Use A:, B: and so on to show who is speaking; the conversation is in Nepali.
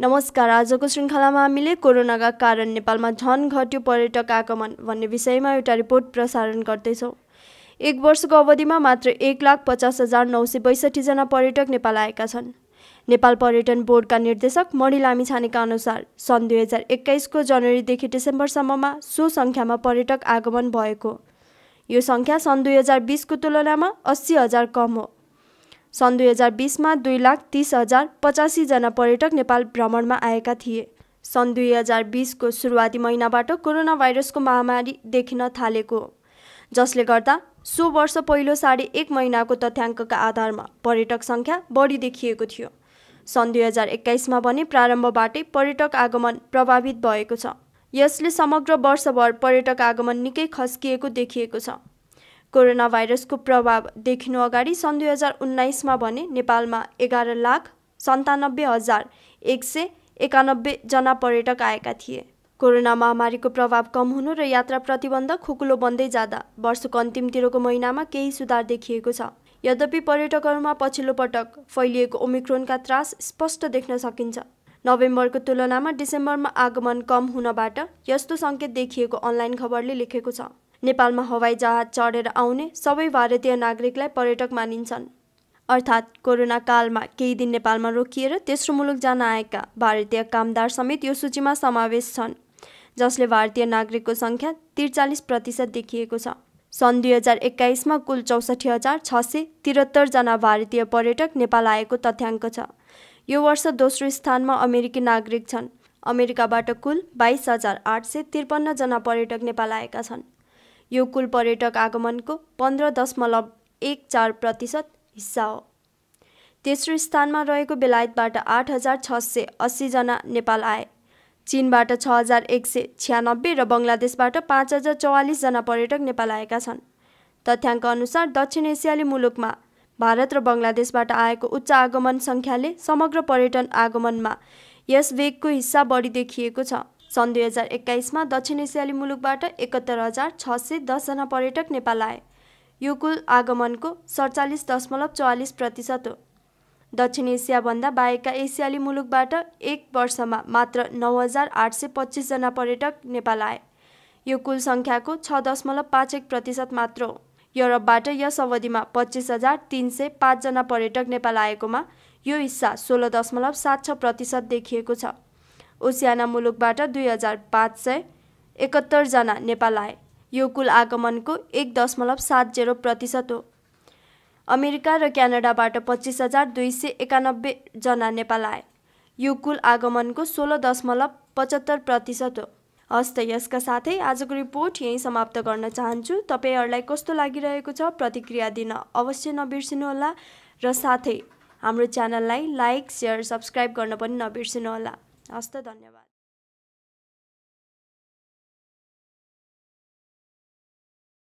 A: नमस्कार आजको श्रृङ्खलामा हामीले कोरोनाका कारण नेपालमा झन घट्यो पर्यटक आगमन भन्ने विषयमा एउटा रिपोर्ट प्रसारण गर्दैछौँ एक वर्षको अवधिमा मात्र एक लाख पचास हजार नौ सय बैसठीजना पर्यटक नेपाल आएका छन् नेपाल पर्यटन बोर्डका निर्देशक मणि छानेका अनुसार सन् दुई हजार एक्काइसको जनवरीदेखि डिसेम्बरसम्ममा सो सङ्ख्यामा पर्यटक आगमन भएको यो सङ्ख्या सन् दुई हजार बिसको तुलनामा अस्सी हजार कम हो सन् दुई हजार बिसमा दुई लाख तिस हजार पचासीजना पर्यटक नेपाल भ्रमणमा आएका थिए सन् दुई हजार बिसको सुरुवाती महिनाबाट कोरोना भाइरसको महामारी देखिन थालेको जसले गर्दा सो वर्ष पहिलो साढे एक महिनाको तथ्याङ्कका आधारमा पर्यटक सङ्ख्या बढी देखिएको थियो सन् दुई हजार एक्काइसमा भने प्रारम्भबाटै पर्यटक आगमन प्रभावित भएको छ यसले समग्र वर्षभर पर्यटक आगमन निकै खस्किएको देखिएको छ कोरोना भाइरसको प्रभाव देखिनु अगाडि सन् दुई हजार उन्नाइसमा भने नेपालमा एघार लाख सन्तानब्बे हजार एक सय एकानब्बेजना पर्यटक आएका थिए कोरोना महामारीको प्रभाव कम हुनु र यात्रा प्रतिबन्ध खुकुलो बन्दै जाँदा वर्षको अन्तिमतिरको महिनामा केही सुधार देखिएको छ यद्यपि पर्यटकहरूमा पछिल्लो पटक फैलिएको ओमिक्रोनका त्रास स्पष्ट देख्न सकिन्छ नोभेम्बरको तुलनामा डिसेम्बरमा आगमन कम हुनबाट यस्तो सङ्केत देखिएको अनलाइन खबरले लेखेको छ नेपालमा हवाई जहाज चढेर आउने सबै भारतीय नागरिकलाई पर्यटक मानिन्छन् अर्थात् कोरोना कालमा केही दिन नेपालमा रोकिएर तेस्रो मुलुक जान आएका भारतीय कामदार समेत यो सूचीमा समावेश छन् जसले भारतीय नागरिकको सङ्ख्या त्रिचालिस प्रतिशत देखिएको छ सन् दुई हजार एक्काइसमा कुल चौसठी हजार छ सय त्रिहत्तरजना भारतीय पर्यटक नेपाल आएको तथ्याङ्क छ यो वर्ष दोस्रो स्थानमा अमेरिकी नागरिक छन् अमेरिकाबाट कुल बाइस हजार आठ सय त्रिपन्नजना पर्यटक नेपाल आएका छन् यो कुल पर्यटक आगमनको पन्ध्र दशमलव एक चार प्रतिशत हिस्सा हो तेस्रो स्थानमा रहेको बेलायतबाट आठ हजार छ सय अस्सीजना नेपाल आए चिनबाट छ हजार एक सय छ्यानब्बे र बङ्गलादेशबाट पाँच हजार चौवालिसजना पर्यटक नेपाल आएका छन् तथ्याङ्क अनुसार दक्षिण एसियाली मुलुकमा भारत र बङ्गलादेशबाट आएको उच्च आगमन सङ्ख्याले समग्र पर्यटन आगमनमा यस वेगको हिस्सा बढी देखिएको छ सन् दुई हजार एक्काइसमा दक्षिण एसियाली मुलुकबाट एकहत्तर हजार छ सय दसजना पर्यटक नेपाल आए यो कुल आगमनको सडचालिस दशमलव चौवालिस प्रतिशत हो दक्षिण एसियाभन्दा बाहेकका एसियाली मुलुकबाट एक वर्षमा मात्र नौ हजार आठ सय पच्चिसजना पर्यटक नेपाल आए यो कुल सङ्ख्याको छ दशमलव पाँच एक प्रतिशत मात्र हो युरोपबाट यस अवधिमा पच्चिस हजार तिन सय पाँचजना पर्यटक नेपाल आएकोमा यो हिस्सा सोह्र दशमलव सात छ प्रतिशत देखिएको छ ओसियाना मुलुकबाट दुई हजार पाँच सय एकहत्तरजना नेपाल आए यो कुल आगमनको एक दशमलव सात जेरो प्रतिशत हो अमेरिका र क्यानाडाबाट पच्चिस हजार दुई सय एकानब्बेजना नेपाल आए यो कुल आगमनको सोह्र दशमलव पचहत्तर प्रतिशत हो हस् त यसका साथै आजको रिपोर्ट यहीँ समाप्त गर्न चाहन्छु तपाईँहरूलाई कस्तो लागिरहेको छ प्रतिक्रिया दिन अवश्य नबिर्सिनुहोला र साथै हाम्रो च्यानललाई लाइक सेयर सब्सक्राइब गर्न पनि नबिर्सिनुहोला हस् त धन्यवाद